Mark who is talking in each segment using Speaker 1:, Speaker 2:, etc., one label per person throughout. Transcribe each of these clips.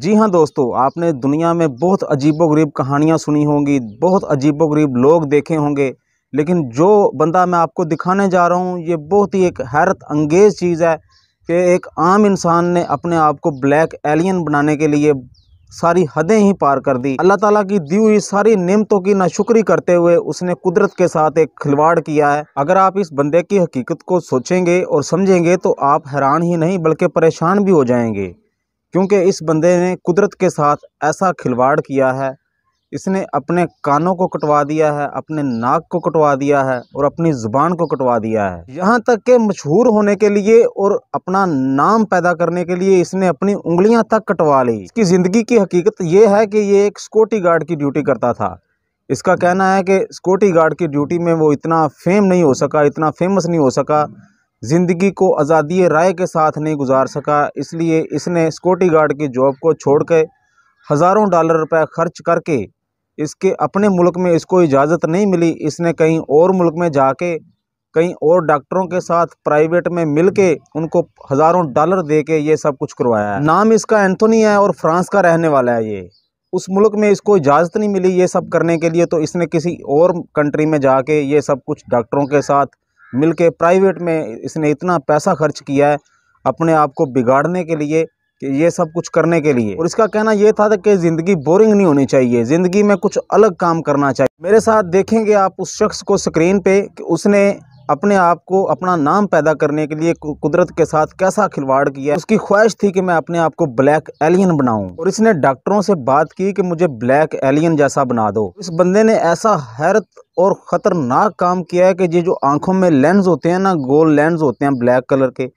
Speaker 1: जी हाँ दोस्तों आपने दुनिया में बहुत अजीबोगरीब कहानियाँ सुनी होंगी बहुत अजीबोगरीब लोग देखे होंगे लेकिन जो बंदा मैं आपको दिखाने जा रहा हूँ ये बहुत ही एक हैरत अंगेज़ चीज़ है कि एक आम इंसान ने अपने आप को ब्लैक एलियन बनाने के लिए सारी हदें ही पार कर दी अल्लाह ताला की दी हुई सारी नियमतों की नाशुक्री करते हुए उसने कुदरत के साथ एक खिलवाड़ किया है अगर आप इस बंदे की हकीकत को सोचेंगे और समझेंगे तो आप हैरान ही नहीं बल्कि परेशान भी हो जाएंगे क्योंकि इस बंदे ने कुदरत के साथ ऐसा खिलवाड़ किया है इसने अपने कानों को कटवा दिया है अपने नाक को कटवा दिया है और अपनी ज़ुबान को कटवा दिया है यहाँ तक के मशहूर होने के लिए और अपना नाम पैदा करने के लिए इसने अपनी उंगलियाँ तक कटवा ली इसकी ज़िंदगी की हकीकत ये है कि ये एक सिक्योरिटी गार्ड की ड्यूटी करता था इसका कहना है कि सिक्योरिटी गार्ड की ड्यूटी में वो इतना फेम नहीं हो सका इतना फेमस नहीं हो सका ज़िंदगी को आज़ादी राय के साथ नहीं गुजार सका इसलिए इसने सिक्योरिटी गार्ड की जॉब को छोड़ के हज़ारों डॉलर रुपए खर्च करके इसके अपने मुल्क में इसको इजाज़त नहीं मिली इसने कहीं और मुल्क में जाके कहीं और डॉक्टरों के साथ प्राइवेट में मिल के उनको हज़ारों डॉलर दे के ये सब कुछ करवाया है नाम इसका एंथोनी है और फ्रांस का रहने वाला है ये उस मुल्क में इसको इजाज़त नहीं मिली ये सब करने के लिए तो इसने किसी और कंट्री में जाके ये सब कुछ डॉक्टरों के साथ मिलके प्राइवेट में इसने इतना पैसा खर्च किया है अपने आप को बिगाड़ने के लिए कि ये सब कुछ करने के लिए और इसका कहना ये था कि ज़िंदगी बोरिंग नहीं होनी चाहिए ज़िंदगी में कुछ अलग काम करना चाहिए मेरे साथ देखेंगे आप उस शख्स को स्क्रीन पर कि उसने अपने आप को अपना नाम पैदा करने के लिए कुदरत के साथ कैसा खिलवाड़ किया उसकी ख्वाहिश थी कि मैं अपने आप को ब्लैक एलियन बनाऊं और इसने डॉक्टरों से बात की कि मुझे ब्लैक एलियन जैसा बना दो इस बंदे ने ऐसा हैरत और ख़तरनाक काम किया है कि ये जो आंखों में लेंस होते हैं ना गोल लेंस होते हैं ब्लैक कलर के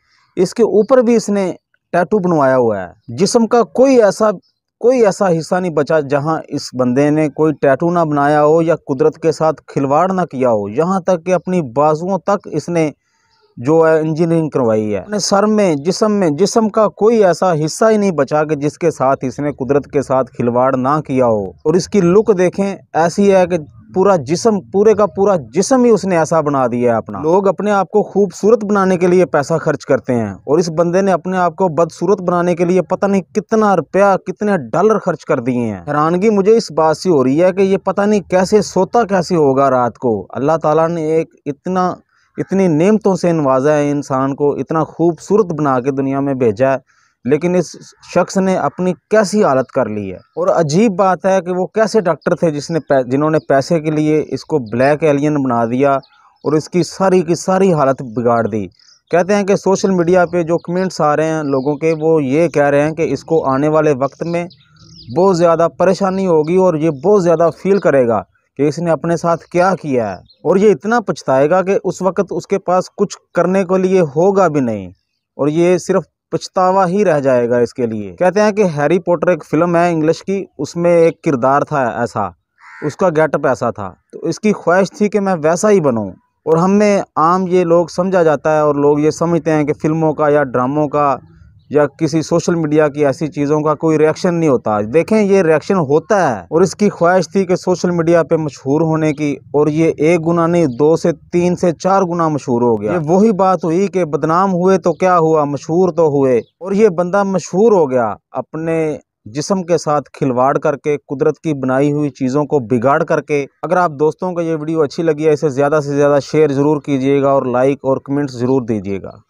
Speaker 1: इसके ऊपर भी इसने टैटू बनवाया हुआ है जिसम का कोई ऐसा कोई ऐसा हिस्सा नहीं बचा जहां इस बंदे ने कोई टैटू ना बनाया हो या कुदरत के साथ खिलवाड़ ना किया हो यहां तक कि अपनी बाजुओं तक इसने जो है इंजीनियरिंग करवाई है अपने सर में जिसम में जिसम का कोई ऐसा हिस्सा ही नहीं बचा कि जिसके साथ इसने कुदरत के साथ खिलवाड़ ना किया हो और इसकी लुक देखें ऐसी है कि पूरा जिसम पूरे का पूरा जिसम ही उसने ऐसा बना दिया है अपना लोग अपने आप को खूबसूरत बनाने के लिए पैसा खर्च करते हैं और इस बंदे ने अपने आप को बदसूरत बनाने के लिए पता नहीं कितना रुपया कितने डॉलर खर्च कर दिए हैं हैरानगी मुझे इस बात से हो रही है कि ये पता नहीं कैसे सोता कैसे होगा रात को अल्लाह तला ने एक इतना इतनी नेमतों से नवाजा है इंसान को इतना खूबसूरत बना के दुनिया में भेजा है लेकिन इस शख्स ने अपनी कैसी हालत कर ली है और अजीब बात है कि वो कैसे डॉक्टर थे जिसने जिन्होंने पैसे के लिए इसको ब्लैक एलियन बना दिया और इसकी सारी की सारी हालत बिगाड़ दी कहते हैं कि सोशल मीडिया पे जो कमेंट्स आ रहे हैं लोगों के वो ये कह रहे हैं कि इसको आने वाले वक्त में बहुत ज़्यादा परेशानी होगी और ये बहुत ज़्यादा फील करेगा कि इसने अपने साथ क्या किया है और ये इतना पछताएगा कि उस वक्त उसके पास कुछ करने के लिए होगा भी नहीं और ये सिर्फ पछतावा ही रह जाएगा इसके लिए कहते हैं कि हैरी पॉटर एक फिल्म है इंग्लिश की उसमें एक किरदार था ऐसा उसका गेटअप ऐसा था तो इसकी ख्वाहिश थी कि मैं वैसा ही बनूँ और हमने आम ये लोग समझा जाता है और लोग ये समझते हैं कि फ़िल्मों का या ड्रामों का या किसी सोशल मीडिया की ऐसी चीज़ों का कोई रिएक्शन नहीं होता देखें ये रिएक्शन होता है और इसकी ख्वाहिश थी कि सोशल मीडिया पे मशहूर होने की और ये एक गुना नहीं दो से तीन से चार गुना मशहूर हो गया ये वही बात हुई कि बदनाम हुए तो क्या हुआ मशहूर तो हुए और ये बंदा मशहूर हो गया अपने जिसम के साथ खिलवाड़ करके कुदरत की बनाई हुई चीज़ों को बिगाड़ करके अगर आप दोस्तों को ये वीडियो अच्छी लगी है इसे ज़्यादा से ज़्यादा शेयर ज़रूर कीजिएगा और लाइक और कमेंट्स ज़रूर दीजिएगा